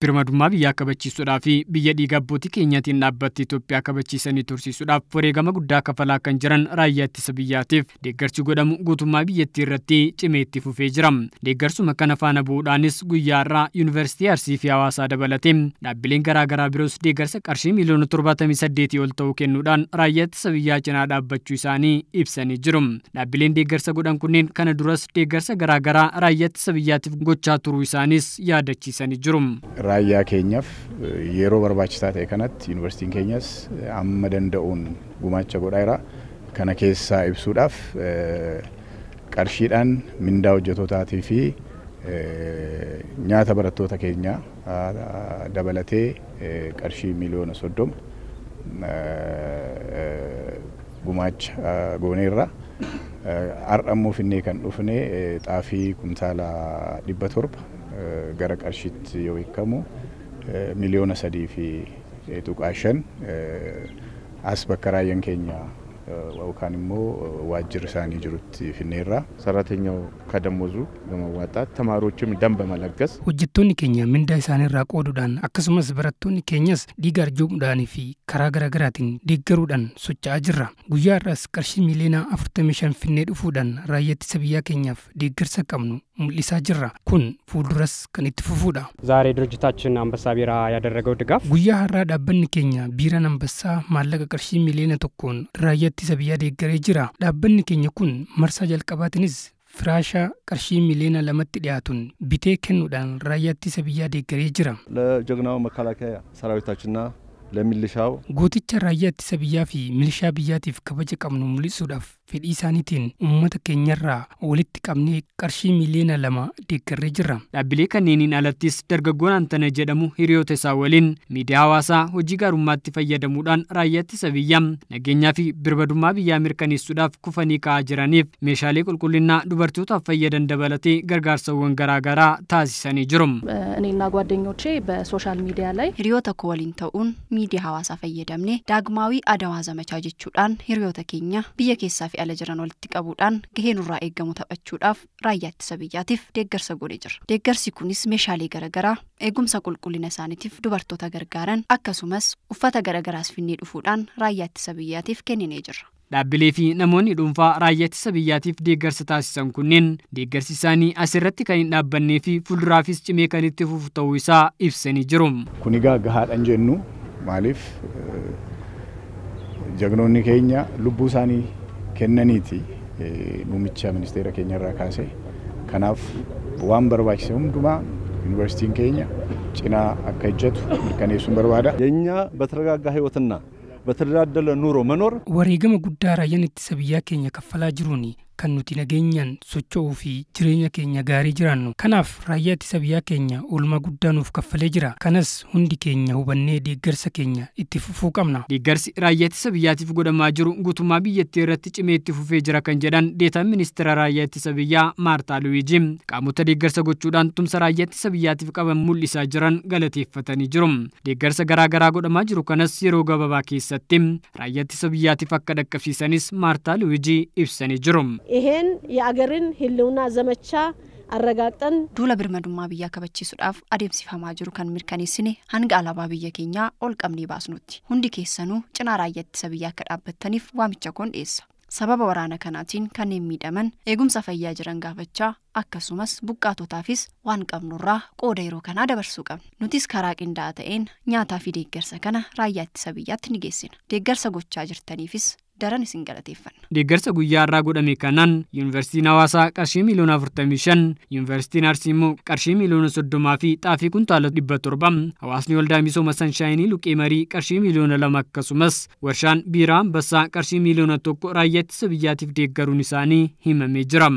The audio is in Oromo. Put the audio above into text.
birmadummaa biyyaa kabachiisuudhaa biyya dhiiga abbootii keenyaatiin dhaabbatti Itoophiyaa kabachiisanii tursiisuudhaaf wareegama guddaa kafalaa kan jiran raayyaa ittisa biyyaatiif deeggarsi godhamu guutummaa biyyattii irratti cimee itti fufee jira. Deeggarsuma kana faana bu'uudhaanis guyyaa irraa Yuunivarsiitii Arsii fi Hawaasaa dabalatee dhaabbileen garaagaraa biroos deeggarsa qarshii miliyoona 78 ol ta'uu kennuudhaan raayyaa ittisa biyyaa cinaa dhaabbachuu isaanii ibsanii jiru. Dhaabbileen deeggarsa godhan kunneen kana duras deeggarsa garaagaraa biyyaatiif gochaa isaanis yaadachiisanii jiru. raayyaa keenyaaf yeroo barbaachisaa ta'e kanatti yuuniversitiin keenyas amma danda'uun gumaacha godhaa Kana keessaa ibsuudhaaf qarshiidhaan mindaa hojjetootaatii fi nyaata barattoota keenyaa dabalatee qarshii miliyoona soddoma gumaacha gooneerra. Har'a immoo kan dhufne xaafii kumtaalaa dhibba torba gara qarshiitti yoo hiikamu miliyoona sadii fi tuqaa shan as bakka raayyaan keenya yookaan immoo waajjirri isaanii jirutti finneerra. ሰራተኛው ከደሞዙ በመዋጣት ተማሪዎችም ደም በመለገስ hojjettoonni keenya mindaa irraa qooduudhaan akkasumas barattoonni keenyaas dhiiga arjoomuudhaanii fi karaa garaagaraatiin deeggaruudhaan socho'aa jirra guyyaa irraas qarshii miliyoona shan finnee dhufuudhaan raayyaa ittisa biyyaa keenyaaf deeggarsa qabnu mul'isaa jirra kun fuulduras kan itti fufuudha. ዛሬ ድርጅታችን አንበሳ ቢራ ያደረገው ድጋፍ guyyaa har'aa dhaabbanni keenya biiraan አንበሳ maallaqa qarshii miliyoona tokkoon raayyaa ittisa biyyaa deeggaree jira dhaabbanni keenya kun marsaa jalqabaatinis firaashaa qarshii miliyoona lamatti dhiyaatuun bitee kennuudhaan raayyaa ittisa biyyaa deeggaree jira. ለጀግናው መከላከያ ሰራዊታችንና ለሚሊሻው ጎቲcha raayyaa ittisa biyyaa fi milishaa biyyaatiif kabaja qabnu mul'isuudhaaf fedhii isaaniitiin uummata keenyarraa walitti qabnee qarshii miliyoona lama deeggarree jirra. Dhaabbilee kanneeniin alattis dargaggoon Antana jedhamu hiriyoota isaa waliin miidiyaa hawaasaa hojii gaarummaatti fayyadamuudhaan raayyaa ittisa biyyaam nageenyaa fi birbadummaa biyyaa mirkaneessuudhaaf kufanii ka'aa jiraniif meeshaalee qulqullinnaa dubartootaaf fayyadan dabalatee gargaarsawwan garaagaraa taasisanii jiru. እኔና ጓደኞቼ በሶሻል ሚዲያ ላይ ህሪዮተ ኮ ወሊን ተኡን ሚዲያ ሀዋሳ ፈየደምኔ ዳግማዊ አደዋ yaala jiran walitti qabuudhaan gahee nurraa eegamu taphachuudhaaf raayyaa ittisa biyyaatiif deeggarsa godhee jira. Deeggarsi kunis meeshaalee garagaraa eegumsa qulqullina isaaniitiif dubartoota gargaaran akkasumas uffata garagaraas finnee dhufuudhaan raayyaa ittisa biyyaatiif kenninee jira. Dhaabbilee fi namoonni dhuunfaa raayyaa ittisa biyyaatiif deeggarsa taasisan kunneen deeggarsi isaanii asirratti kan hin dhaabbannee fi fuulduraafis cimee kan itti fufu ta'uu isaa ibsanii jiru. Kun egaa gahaadhaan jennu maaliif jagnoonni keenya lubbuu isaanii kennaniiti muummicha ministeera keenya irraa kaasee. Kanaaf waan barbaachise hundumaa ዩኒቨርሲቲን keenya cinaa akka hojjeቱ mirkaneessuun barbaada. የእኛ በተረጋጋ ህይወትና በተደላደለ nuuroo manoor. Wareegama guddaa raayyaan ittisa biyyaa keenya kaffalaa jiruuni kan nuti nageenyaan socho'uu fi jireenya keenya gaarii jiraannu kanaaf raayyaa ittisa biyyaa keenya oolmaa guddaa nuuf kaffalee jira kanas hundi keenya hubannee deeggarsa keenya itti fufuu qabna. deeggarsi raayyaa ittisa godhamaa jiru guutummaa biyyattii irratti cimee itti fufee jira kan jedhan deetaan ministeera raayyaa ittisa biyyaa maartaa luwiijiim qaamota deeggarsa gochuudhaan tumsa raayyaa ittisa qaban mul'isaa jiran galateeffatanii jiru deeggarsa garaagaraa godhamaa jiru kanas yeroo gababaa keessatti raayyaa ittisa akka dhaqqabsiisanis maartaa ibsanii jiru. ይሄን የአገርን ህልውና ዘመቻ አረጋግጠን ዱለ ብርመዱማ ብያ ከበቺሱዳፍ አደምሲፋማ ጅሩ ከን ምርከኔስኔ ሀንግ አላባ ብየ ኬኛ ኦልቀምኔ ባስኖቲ ሁንዲ ኬሰኑ ጭናራየት ሰብያ ከዳበተኒፍ ዋምቻ ኮን ኤሳ ሰበብ ወራነ ከናቲን ከን የሚደመን የጉምሳ ፈያ ጅረን ጋፈቻ አከሱመስ ቡቃቶ ታፊስ ዋን ቀምኑራ ቆደይሮ ከና ደበርሱ ቀም ኑቲስ ከራቂ እንዳተኤን ኛታፊ ዴገርሰ ከና ራያት ሰብያት ንጌሴና ዴገርሰ ጎቻ ጅርተኒፊስ daran isin galateeffanna. Deeggarsa guyyaa irraa godhame kanaan yuunivarsiitiin hawaasaa qarshii miliyoona 45 yuunivarsiitiin arsii immoo qarshii miliyoona soddomaa fi xaafii kuntaala 700 hawaasni waldaa misooma sanshaayinii luqee marii qarshii miliyoona 2 akkasumas warshaan biiraa ambassaa qarshii miliyoona tokko raayyaa ittisa biyyaatiif deeggaruun isaanii himamee jira.